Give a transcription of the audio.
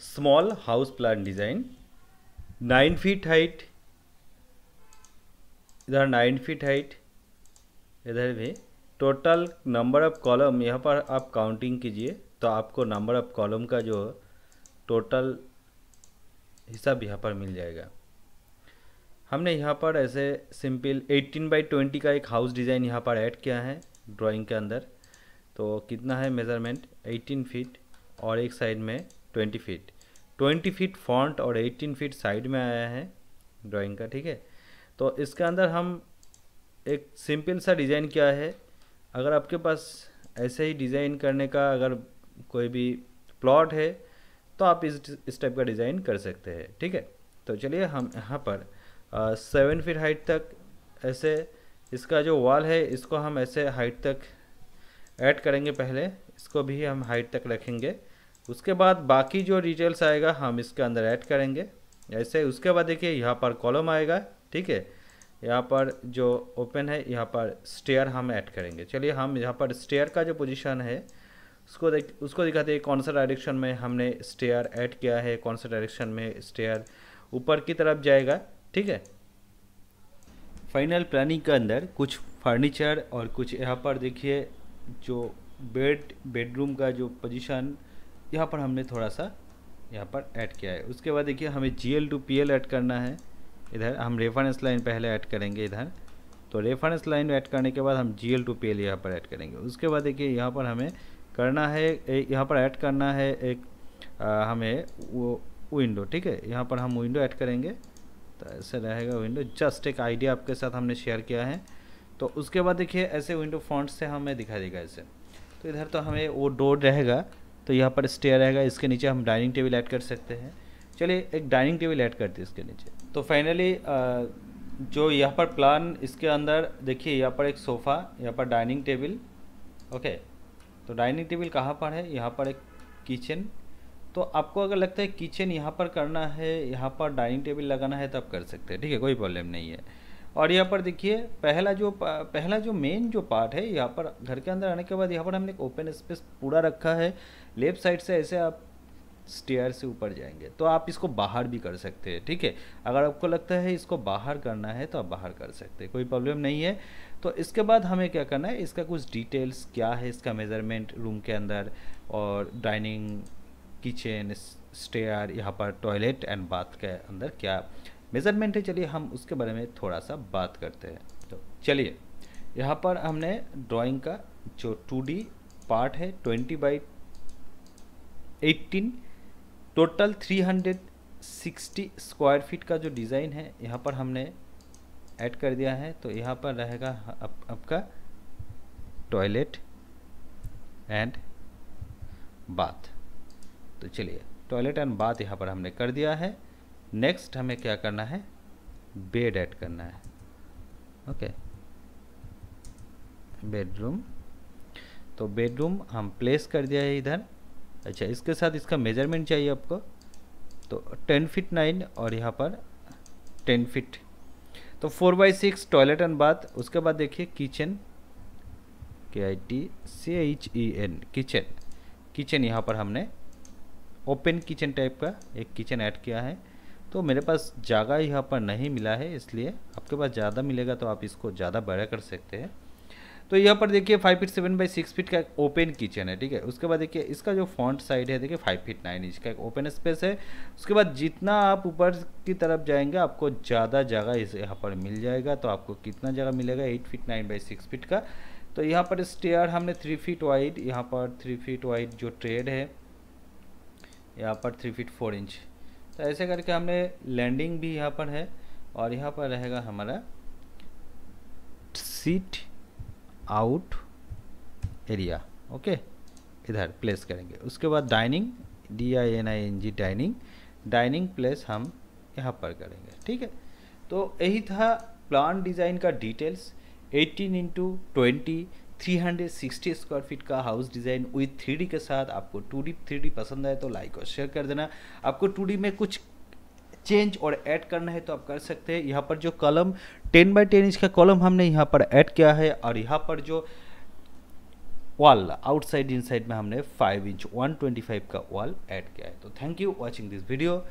small house plan design 9 feet height इधर 9 feet height इधर भी टोटल नंबर ऑफ कॉलम यहाँ पर आप काउंटिंग कीजिए तो आपको नंबर ऑफ कॉलम का जो टोटल हिसाब यहाँ पर मिल जाएगा हमने यहाँ पर ऐसे सिंपल 18 बाई 20 का एक हाउस डिज़ाइन यहाँ पर ऐड किया है ड्राइंग के अंदर तो कितना है मेज़रमेंट 18 फीट और एक साइड में twenty feet twenty feet front और एटीन फीट साइड में आया है ड्राइंग का ठीक है तो इसके अंदर हम एक सिंपल सा डिज़ाइन किया है अगर आपके पास ऐसे ही डिज़ाइन करने का अगर कोई भी प्लॉट है तो आप इस इस टाइप का डिज़ाइन कर सकते हैं ठीक है तो चलिए हम यहाँ पर सेवन फीट हाइट तक ऐसे इसका जो वॉल है इसको हम ऐसे हाइट तक ऐड करेंगे पहले इसको भी हम हाइट तक रखेंगे उसके बाद बाकी जो डिटेल्स आएगा हम इसके अंदर ऐड करेंगे ऐसे उसके बाद देखिए यहाँ पर कॉलम आएगा ठीक है यहाँ पर जो ओपन है यहाँ पर स्टेयर हम ऐड करेंगे चलिए हम यहाँ पर स्टेयर का जो पोजीशन है उसको देख उसको दिखाते हैं कौन सा डायरेक्शन में हमने स्टेयर ऐड किया है कौन सा डायरेक्शन में स्टेयर ऊपर की तरफ जाएगा ठीक है फाइनल प्लानिंग के अंदर कुछ फर्नीचर और कुछ यहाँ पर देखिए जो बेड बेडरूम का जो पोजिशन यहाँ पर हमने थोड़ा सा यहाँ पर ऐड किया है उसके बाद देखिए हमें G L to P L add करना है इधर हम रेफरेंस लाइन पहले ऐड करेंगे इधर तो रेफरेंस लाइन ऐड करने के बाद हम G L to P L यहाँ पर ऐड करेंगे उसके बाद देखिए यहाँ पर हमें करना है यहाँ पर ऐड करना है एक आ, हमें वो विंडो ठीक है यहाँ पर हम विंडो ऐड करेंगे तो ऐसे रहेगा विंडो जस्ट एक आइडिया आपके साथ हमने शेयर किया है तो उसके बाद देखिए ऐसे विंडो फॉन्ट से हमें दिखा देगा ऐसे तो इधर तो हमें वो डोर रहेगा तो यहाँ पर स्टेयर रहेगा इसके नीचे हम डाइनिंग टेबल ऐड कर सकते हैं चलिए एक डाइनिंग टेबल ऐड करते हैं इसके नीचे तो फाइनली जो यहाँ पर प्लान इसके अंदर देखिए यहाँ पर एक सोफ़ा यहाँ पर डाइनिंग टेबल ओके तो डाइनिंग टेबल कहाँ पर है यहाँ पर एक किचन तो आपको अगर लगता है किचन यहाँ पर करना है यहाँ पर डाइनिंग टेबल लगाना है तो आप कर सकते हैं ठीक है कोई प्रॉब्लम नहीं है और यहाँ पर देखिए पहला जो पहला जो मेन जो पार्ट है यहाँ पर घर के अंदर आने के बाद यहाँ पर हमने एक ओपन स्पेस पूरा रखा है लेफ्ट साइड से ऐसे आप स्टेयर से ऊपर जाएंगे तो आप इसको बाहर भी कर सकते हैं ठीक है अगर आपको लगता है इसको बाहर करना है तो आप बाहर कर सकते हैं कोई प्रॉब्लम नहीं है तो इसके बाद हमें क्या करना है इसका कुछ डिटेल्स क्या है इसका मेज़रमेंट रूम के अंदर और डाइनिंग किचन स्टेयर यहाँ पर टॉयलेट एंड बाथ के अंदर क्या मेज़रमेंट है चलिए हम उसके बारे में थोड़ा सा बात करते हैं तो चलिए यहाँ पर हमने ड्राइंग का जो टू पार्ट है twenty by eighteen total three hundred sixty square feet का जो डिज़ाइन है यहाँ पर हमने ऐड कर दिया है तो यहाँ पर रहेगा आप, आपका टॉयलेट एंड बाथ तो चलिए टॉयलेट एंड बाथ यहाँ पर हमने कर दिया है नेक्स्ट हमें क्या करना है बेड ऐड करना है ओके बेडरूम तो बेडरूम हम प्लेस कर दिया है इधर अच्छा इसके साथ इसका मेजरमेंट चाहिए आपको तो टेन फिट नाइन और यहाँ पर टेन फिट तो four by six toilet and bath उसके बाद देखिए kitchen K I T C H E N kitchen kitchen यहाँ पर हमने ओपन किचन टाइप का एक किचन ऐड किया है तो मेरे पास जगह यहाँ पर नहीं मिला है इसलिए आपके पास ज़्यादा मिलेगा तो आप इसको ज़्यादा बड़ा कर सकते हैं तो यहाँ पर देखिए five feet seven by six feet का एक ओपन किचन है ठीक है उसके बाद देखिए इसका जो फ्रंट साइड है देखिए फाइव फीट नाइन इंच का एक ओपन स्पेस है उसके बाद जितना आप ऊपर की तरफ जाएंगे आपको ज़्यादा जगह इस यहाँ पर मिल जाएगा तो आपको कितना जगह मिलेगा eight feet nine by six feet का तो यहाँ पर स्टेयर हमने थ्री फीट वाइड यहाँ पर थ्री फीट वाइड जो ट्रेड है यहाँ पर थ्री फीट फोर इंच तो ऐसे करके हमने लैंडिंग भी यहाँ पर है और यहाँ पर रहेगा हमारा सीट आउट एरिया ओके इधर प्लेस करेंगे उसके बाद dining D I N I N G dining dining place हम यहाँ पर करेंगे ठीक है तो यही था प्लान डिज़ाइन का details 18 into twenty 360 square feet का हाउस डिज़ाइन विथ थ्री के साथ आपको टू डी थ्री डी पसंद आए तो लाइक और शेयर कर देना आपको टू में कुछ चेंज और ऐड करना है तो आप कर सकते हैं यहाँ पर जो column ten by ten inch का कॉलम हमने यहाँ पर ऐड किया है और यहाँ पर जो वॉल आउटसाइड इनसाइड में हमने 5 इंच 125 का वॉल ऐड किया है तो thank you watching this video